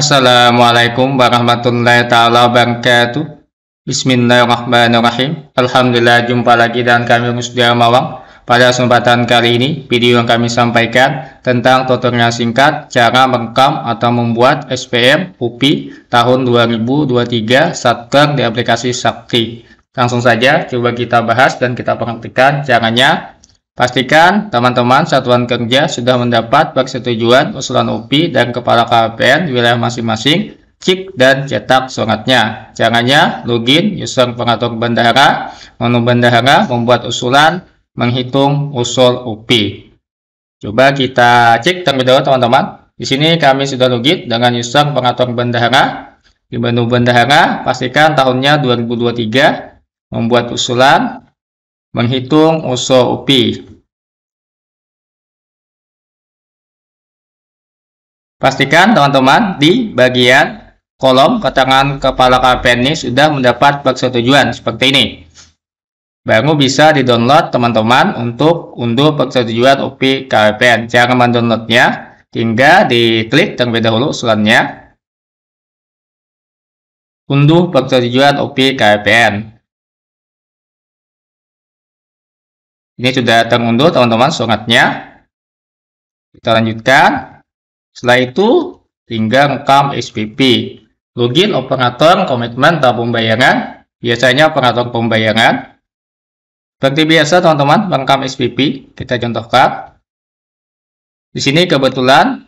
Assalamualaikum warahmatullahi taala wabarakatuh. Bismillahirrahmanirrahim. Alhamdulillah jumpa lagi dan kami sudah Mawang. Pada kesempatan kali ini, video yang kami sampaikan tentang tutorial singkat cara merekam atau membuat SPM UPI tahun 2023 Satker di aplikasi Sakti. Langsung saja coba kita bahas dan kita perhatikan caranya Pastikan teman-teman satuan kerja sudah mendapat persetujuan usulan UPI dan kepala KPN wilayah masing-masing, cek dan cetak suratnya. Caranya login user pengatur bendahara, menu bendahara membuat usulan, menghitung usul UPI. Coba kita cek terlebih dahulu teman-teman. Di sini kami sudah login dengan user pengatur bendahara. Di menu bendahara, pastikan tahunnya 2023, membuat usulan, menghitung usul UPI. Pastikan teman-teman di bagian kolom keterangan kepala KPN ini sudah mendapat persetujuan seperti ini. Baru bisa di download teman-teman untuk unduh persetujuan tujuan OP KPN. Jangan mendownloadnya hingga diklik terlebih dahulu selanjutnya. Unduh persetujuan tujuan OP KPN. Ini sudah terunduh teman-teman suratnya. Kita lanjutkan. Setelah itu, tinggal rekam SPP. Login operator komitmen atau pembayaran. Biasanya operator pembayaran. Seperti biasa teman-teman, rekam SPP. Kita contohkan. Di sini kebetulan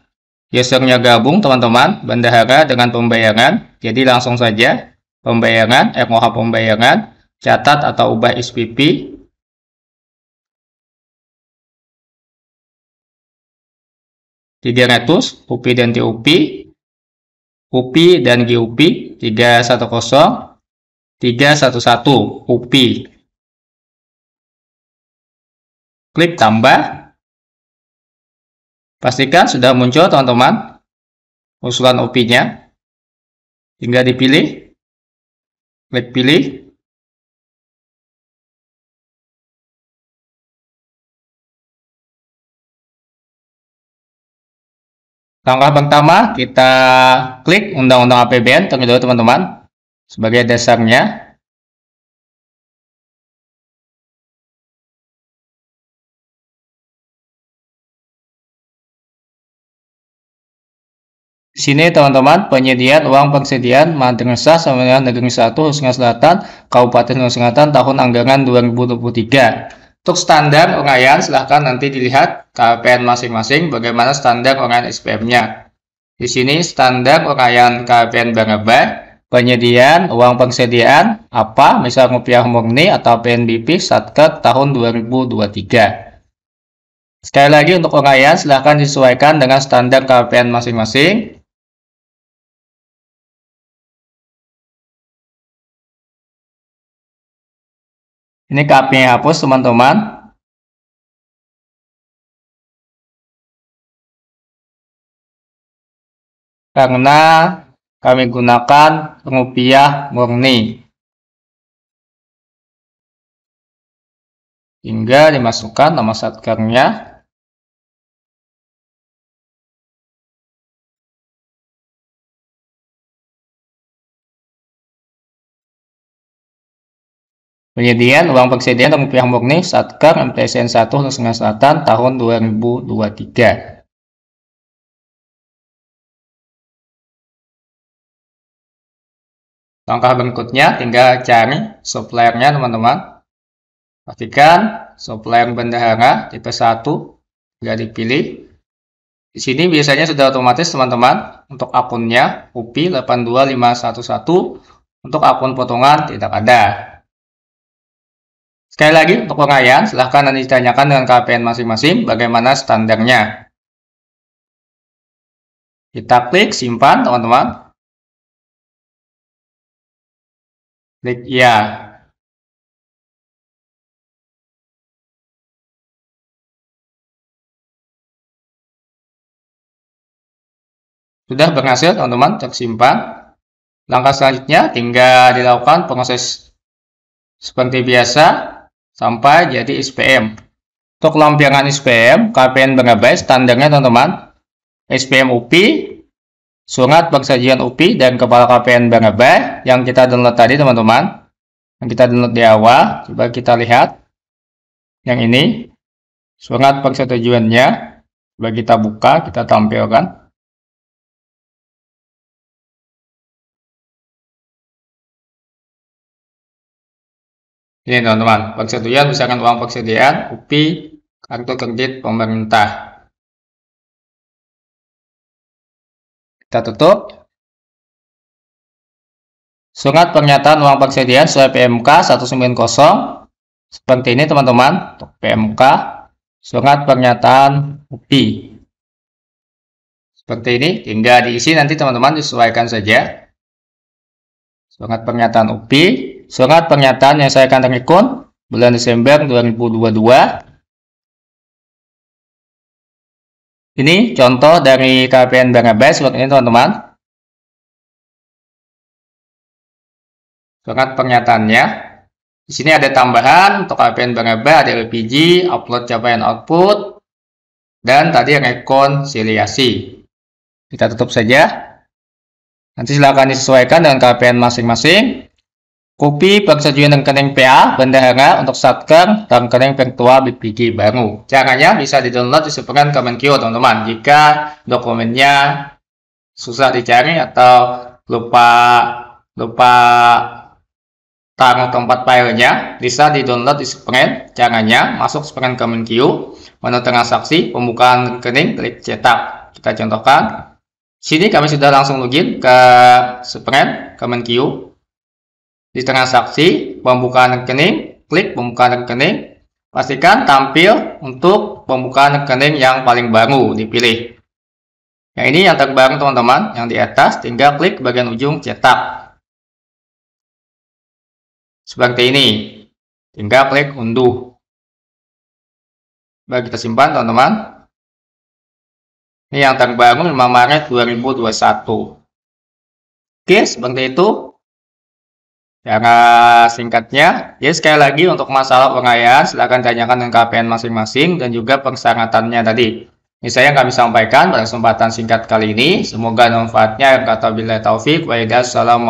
usernya gabung teman-teman, bendahara dengan pembayaran. Jadi langsung saja pembayaran, RMOH pembayaran, catat atau ubah SPP, 300 UP dan TUP UP dan GUP 310 311 UP klik tambah pastikan sudah muncul teman-teman usulan UP nya tinggal dipilih klik pilih Langkah pertama kita klik Undang-Undang APBN terlebih dahulu teman-teman sebagai dasarnya. Sini teman-teman penyediaan uang persediaan madrasah Semenanjung Negeri 1 Sulawesi Selatan Kabupaten Sulawesi Selatan tahun anggaran 2023. Untuk standar uraian silahkan nanti dilihat KPN masing-masing bagaimana standar orang SPM-nya. Di sini standar uraian KPN berapa, penyediaan uang persediaan apa misal rupiah murni atau PNBP satket tahun 2023. Sekali lagi untuk uraian silahkan disesuaikan dengan standar KPN masing-masing. Ini KPN hapus teman-teman. karena kami gunakan rupiah murni. Hingga dimasukkan nama satkernya. Penyediaan uang persediaan rupiah murni Satker MTSN 1 Nusa Selatan tahun 2023. langkah berikutnya tinggal cari suppliernya teman-teman pastikan supplier bendahara tipe 1 sudah dipilih di sini biasanya sudah otomatis teman-teman untuk akunnya UPI 82511 untuk akun potongan tidak ada Sekali lagi, untuk pengayaan, silahkan nanti ditanyakan dengan KPN masing-masing bagaimana standarnya. Kita klik simpan, teman-teman. Like, ya Sudah berhasil teman-teman tersimpan. Langkah selanjutnya tinggal dilakukan proses seperti biasa sampai jadi SPM. Untuk lampiran SPM, KPN berapa standarnya teman-teman, SPM UPI surat persetujuan UPI dan kepala KPN Bank yang kita download tadi teman-teman yang kita download di awal coba kita lihat yang ini surat persetujuannya coba kita buka kita tampilkan ini teman-teman persetujuan misalkan uang persediaan UPI kartu kredit pemerintah Kita tutup. Surat pernyataan uang persediaan sesuai PMK 190. Seperti ini teman-teman, untuk PMK surat pernyataan UPI. Seperti ini, tinggal diisi nanti teman-teman disesuaikan saja. Surat pernyataan UPI, surat pernyataan yang saya akan rekun bulan Desember 2022 Ini contoh dari KPN Barabas buat ini teman-teman. Surat pernyataannya. Di sini ada tambahan untuk KPN Barabas, ada LPG, upload capaian output, dan tadi rekonsiliasi. Kita tutup saja. Nanti silakan disesuaikan dengan KPN masing-masing. Kopi persetujuan rekening PA bendahara untuk satker dan rekening virtual BPG baru. Caranya bisa didownload di sepekan Kemenkeu teman-teman. Jika dokumennya susah dicari atau lupa lupa taruh tempat filenya, bisa didownload di Sprint. Caranya masuk Sprint Kemenkeu, menu transaksi, pembukaan rekening, klik cetak. Kita contohkan. Sini kami sudah langsung login ke Sprint Kemenkeu di transaksi pembukaan rekening, klik pembukaan rekening. Pastikan tampil untuk pembukaan rekening yang paling baru dipilih. Yang ini yang terbaru teman-teman, yang di atas tinggal klik bagian ujung cetak. Seperti ini. Tinggal klik unduh. Baik kita simpan teman-teman. Ini yang terbaru 5 Maret 2021. Oke, seperti itu yang eh, singkatnya, ya sekali lagi untuk masalah pengayaan silahkan tanyakan dengan KPN masing-masing dan juga persyaratannya tadi. Ini saya kami sampaikan pada kesempatan singkat kali ini. Semoga manfaatnya. Kata bila taufik. Waalaikumsalam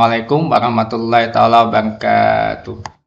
warahmatullahi wabarakatuh.